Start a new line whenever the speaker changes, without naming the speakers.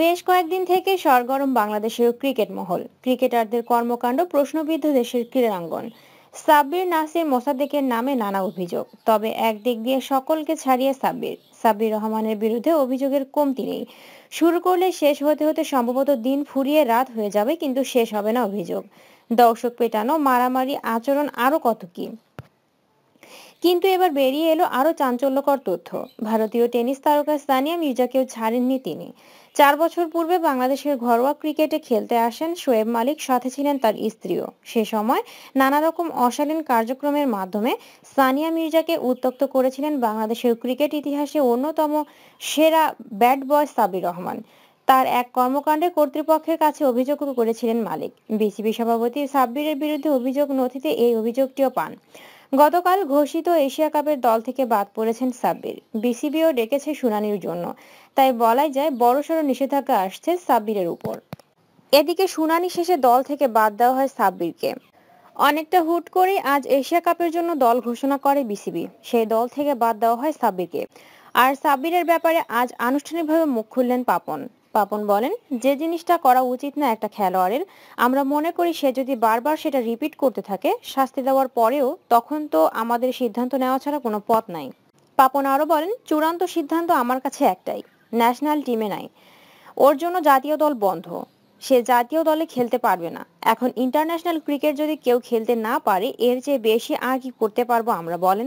বেশ কয়েকদিন থেকে সরগরম বাংলাদেশের ক্রিকেট মহল ক্রিকেটারদের কর্মকাণ্ড প্রশ্নবিদ্ধ দেশের ক্রীড়াঙ্গন সাব্বির নাসির মোসাদ্দেকের নামে নানা অভিযোগ তবে একদিক দিয়ে সকলকে ছাড়িয়ে সাব্বির সাব্বির রহমানের বিরুদ্ধে অভিযোগের কমতি নেই শুরু করলে শেষ হতে হতে সম্ভবত দিন ফুরিয়ে রাত হয়ে যাবে কিন্তু শেষ হবে না অভিযোগ দর্শক পেটানো মারামারি আচরণ আরো কত কি কিন্তু এবার বেরিয়ে এলো আরো চাঞ্চল্যকর তথ্য ভারতীয় টেনিস তারকা সানিয়া মির্জাকেও ছাড়েননি তিনি চার বছর পূর্বে বাংলাদেশের ঘরোয়া ক্রিকেটে খেলতে আসেন শোয়েব মালিক সাথে ছিলেন তার স্ত্রীও সে সময় নানা রকম অশালীন কার্যক্রমের মাধ্যমে সানিয়া মির্জাকে উত্তক্ত করেছিলেন বাংলাদেশের ক্রিকেট ইতিহাসে অন্যতম সেরা ব্যাট বয় সাবির রহমান তার এক কর্মকাণ্ডে কর্তৃপক্ষের কাছে অভিযোগ করেছিলেন মালিক বিসিবি সভাপতি সাব্বিরের বিরুদ্ধে অভিযোগ নথিতে এই অভিযোগটিও পান গতকাল ঘোষিত এশিয়া কাপের দল থেকে বাদ পড়েছেন সাব্বির বিসিবিও ডেকেছে শুনানির জন্য তাই বলাই যায় বড়সড় নিষেধাজ্ঞা আসছে সাব্বিরের উপর এদিকে শুনানি শেষে দল থেকে বাদ দেওয়া হয় সাব্বিরকে অনেকটা হুট করে আজ এশিয়া কাপের জন্য দল ঘোষণা করে বিসিবি সেই দল থেকে বাদ দেওয়া হয় সাব্বিরকে আর সাব্বিরের ব্যাপারে আজ আনুষ্ঠানিকভাবে মুখ খুললেন পাপন পাপন বলেন যে জিনিসটা করা উচিত না একটা খেলোয়াড়ের আমরা মনে করি সে যদি বারবার সেটা রিপিট করতে থাকে শাস্তি দেওয়ার পরেও তখন তো আমাদের সিদ্ধান্ত নেওয়া ছাড়া কোনো পথ নাই পাপন আরও বলেন চূড়ান্ত সিদ্ধান্ত আমার কাছে একটাই ন্যাশনাল টিমে নাই ওর জন্য জাতীয় দল বন্ধ সে জাতীয় দলে খেলতে পারবে না এখন ইন্টারন্যাশনাল ক্রিকেট যদি কেউ খেলতে না পারে এর চেয়ে বেশি আর কি করতে পারবো আমরা বলেন